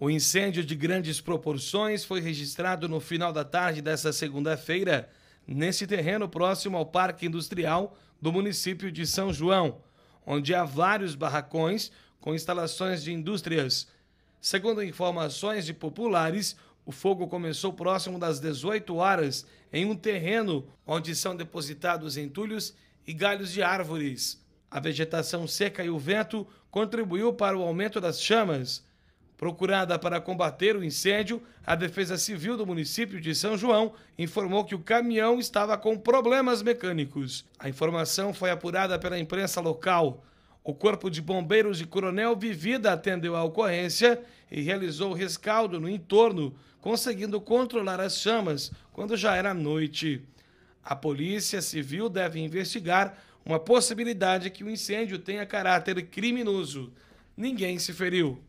O incêndio de grandes proporções foi registrado no final da tarde desta segunda-feira, nesse terreno próximo ao Parque Industrial do município de São João, onde há vários barracões com instalações de indústrias. Segundo informações de populares, o fogo começou próximo das 18 horas em um terreno onde são depositados entulhos e galhos de árvores. A vegetação seca e o vento contribuiu para o aumento das chamas. Procurada para combater o incêndio, a Defesa Civil do município de São João informou que o caminhão estava com problemas mecânicos. A informação foi apurada pela imprensa local. O Corpo de Bombeiros de Coronel Vivida atendeu a ocorrência e realizou o rescaldo no entorno, conseguindo controlar as chamas quando já era noite. A Polícia Civil deve investigar uma possibilidade que o incêndio tenha caráter criminoso. Ninguém se feriu.